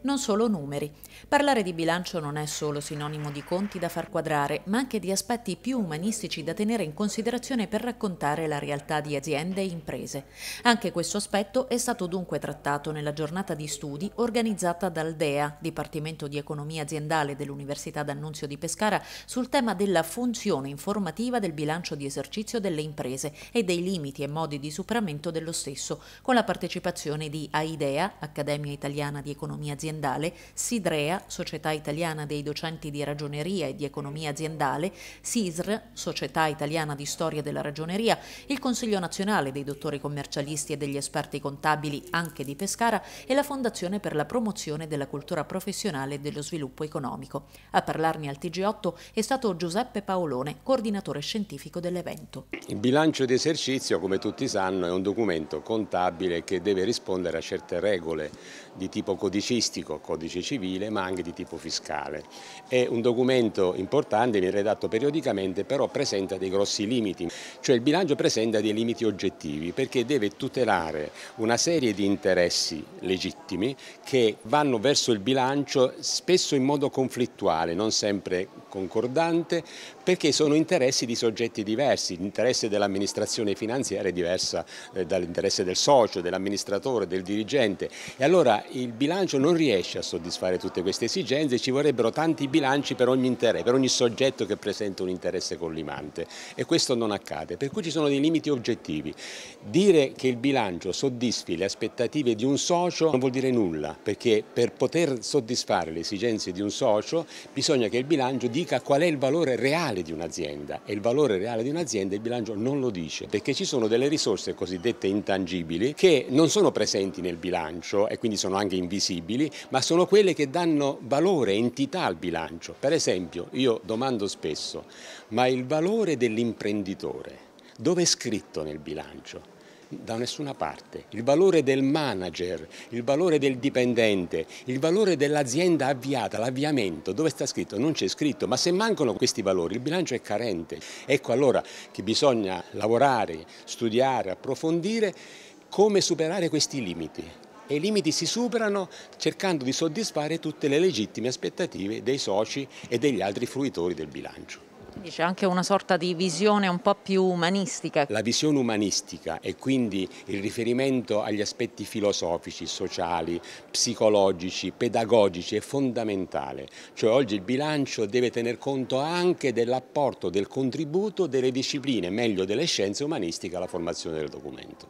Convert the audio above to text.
Non solo numeri. Parlare di bilancio non è solo sinonimo di conti da far quadrare, ma anche di aspetti più umanistici da tenere in considerazione per raccontare la realtà di aziende e imprese. Anche questo aspetto è stato dunque trattato nella giornata di studi organizzata dal DEA, Dipartimento di Economia Aziendale dell'Università d'Annunzio di Pescara, sul tema della funzione informativa del bilancio di esercizio delle imprese e dei limiti e modi di superamento dello stesso, con la partecipazione di AIDEA, Accademia Italiana di Economia Economia Aziendale, SIDREA, Società Italiana dei Docenti di Ragioneria e di Economia Aziendale, SISR, Società Italiana di Storia della Ragioneria, il Consiglio Nazionale dei Dottori Commercialisti e degli Esperti Contabili anche di Pescara e la Fondazione per la Promozione della Cultura Professionale e dello Sviluppo Economico. A parlarne al TG8 è stato Giuseppe Paolone, coordinatore scientifico dell'evento. Il bilancio di esercizio, come tutti sanno, è un documento contabile che deve rispondere a certe regole di tipo codice codicistico, codice civile, ma anche di tipo fiscale. È un documento importante, viene redatto periodicamente, però presenta dei grossi limiti, cioè il bilancio presenta dei limiti oggettivi perché deve tutelare una serie di interessi legittimi che vanno verso il bilancio spesso in modo conflittuale, non sempre concordante, perché sono interessi di soggetti diversi, l'interesse dell'amministrazione finanziaria è diversa eh, dall'interesse del socio, dell'amministratore, del dirigente e allora il bilancio bilancio non riesce a soddisfare tutte queste esigenze, ci vorrebbero tanti bilanci per ogni, per ogni soggetto che presenta un interesse collimante e questo non accade, per cui ci sono dei limiti oggettivi. Dire che il bilancio soddisfi le aspettative di un socio non vuol dire nulla, perché per poter soddisfare le esigenze di un socio bisogna che il bilancio dica qual è il valore reale di un'azienda e il valore reale di un'azienda il bilancio non lo dice, perché ci sono delle risorse cosiddette intangibili che non sono presenti nel bilancio e quindi sono anche invisibili imponibili, ma sono quelle che danno valore, entità al bilancio. Per esempio, io domando spesso, ma il valore dell'imprenditore dove è scritto nel bilancio? da nessuna parte. Il valore del manager, il valore del dipendente, il valore dell'azienda avviata, l'avviamento, dove sta scritto? Non c'è scritto, ma se mancano questi valori il bilancio è carente. Ecco allora che bisogna lavorare, studiare, approfondire come superare questi limiti e i limiti si superano cercando di soddisfare tutte le legittime aspettative dei soci e degli altri fruitori del bilancio. Quindi c'è anche una sorta di visione un po' più umanistica. La visione umanistica e quindi il riferimento agli aspetti filosofici, sociali, psicologici, pedagogici è fondamentale. Cioè oggi il bilancio deve tener conto anche dell'apporto, del contributo delle discipline, meglio delle scienze umanistiche alla formazione del documento.